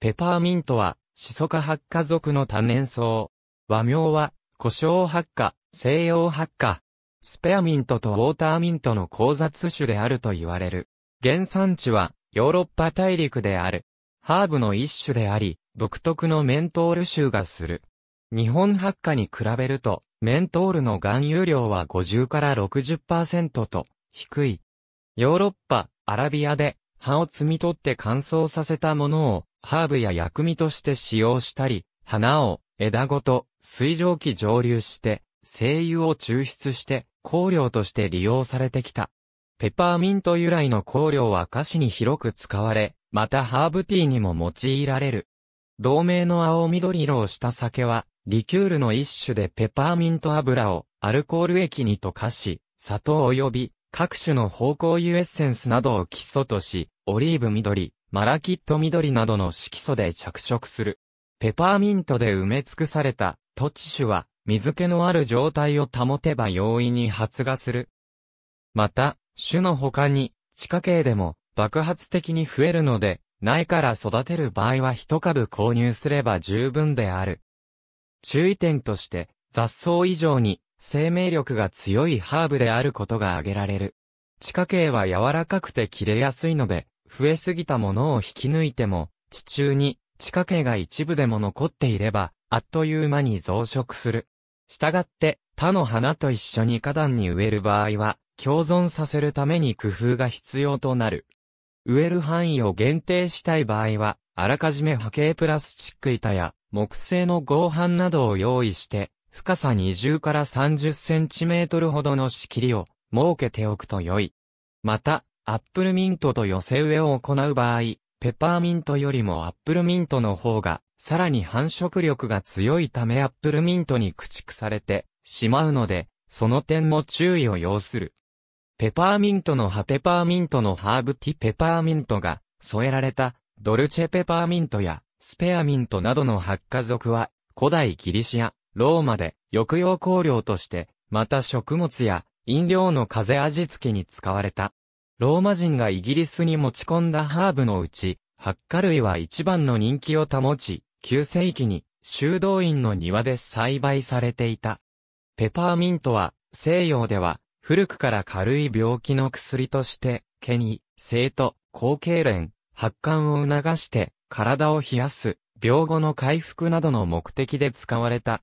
ペパーミントは、シソ科ッカ属の多年草。和名は、胡椒ッカ、西洋ッカ。スペアミントとウォーターミントの交雑種であると言われる。原産地は、ヨーロッパ大陸である。ハーブの一種であり、独特のメントール臭がする。日本ハッカに比べると、メントールの含有量は50から60%と、低い。ヨーロッパ、アラビアで、葉を摘み取って乾燥させたものを、ハーブや薬味として使用したり、花を枝ごと水蒸気蒸留して、精油を抽出して香料として利用されてきた。ペパーミント由来の香料は菓子に広く使われ、またハーブティーにも用いられる。同名の青緑色をした酒は、リキュールの一種でペパーミント油をアルコール液に溶かし、砂糖及び各種の芳香油エッセンスなどを基礎とし、オリーブ緑、マラキット緑などの色素で着色する。ペパーミントで埋め尽くされた土地種は水気のある状態を保てば容易に発芽する。また、種の他に地下茎でも爆発的に増えるので、苗から育てる場合は一株購入すれば十分である。注意点として、雑草以上に生命力が強いハーブであることが挙げられる。地下茎は柔らかくて切れやすいので、増えすぎたものを引き抜いても、地中に地下茎が一部でも残っていれば、あっという間に増殖する。したがって、他の花と一緒に花壇に植える場合は、共存させるために工夫が必要となる。植える範囲を限定したい場合は、あらかじめ波形プラスチック板や木製の合板などを用意して、深さ20から30センチメートルほどの仕切りを設けておくと良い。また、アップルミントと寄せ植えを行う場合、ペパーミントよりもアップルミントの方が、さらに繁殖力が強いためアップルミントに駆逐されてしまうので、その点も注意を要する。ペパーミントの葉ペパーミントのハーブティペパーミントが添えられたドルチェペパーミントやスペアミントなどの発火属は古代ギリシア、ローマで抑揚香料として、また食物や飲料の風味付けに使われた。ローマ人がイギリスに持ち込んだハーブのうち、ハッカ類は一番の人気を保ち、9世紀に修道院の庭で栽培されていた。ペパーミントは西洋では古くから軽い病気の薬として、毛に、生徒、後継連、発汗を促して体を冷やす、病後の回復などの目的で使われた。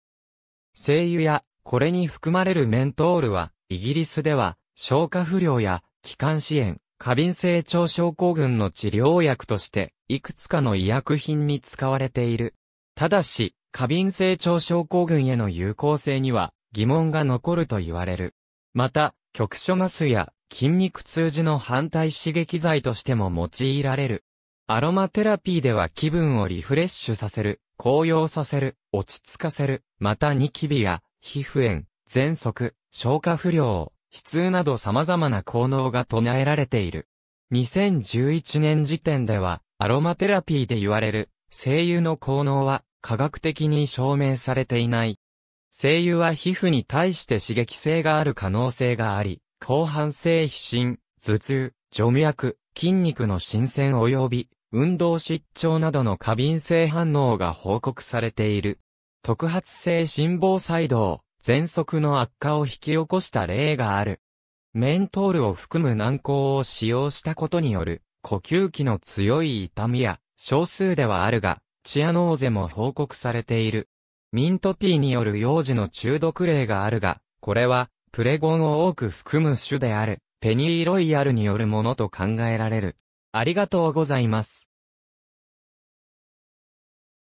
精油やこれに含まれるメントールはイギリスでは消化不良や気管支炎、過敏性腸症候群の治療薬として、いくつかの医薬品に使われている。ただし、過敏性腸症候群への有効性には疑問が残ると言われる。また、局所麻酔や筋肉通時の反対刺激剤としても用いられる。アロマテラピーでは気分をリフレッシュさせる、高揚させる、落ち着かせる、またニキビや皮膚炎、喘息、消化不良、悲痛など様々な効能が唱えられている。2011年時点では、アロマテラピーで言われる、精油の効能は、科学的に証明されていない。精油は皮膚に対して刺激性がある可能性があり、広範性皮疹、頭痛、除脈、筋肉の新鮮及び、運動失調などの過敏性反応が報告されている。特発性心房細動、喘息の悪化を引き起こした例がある。メントールを含む軟膏を使用したことによる、呼吸器の強い痛みや、少数ではあるが、チアノーゼも報告されている。ミントティーによる幼児の中毒例があるが、これは、プレゴンを多く含む種である、ペニーロイヤルによるものと考えられる。ありがとうございます。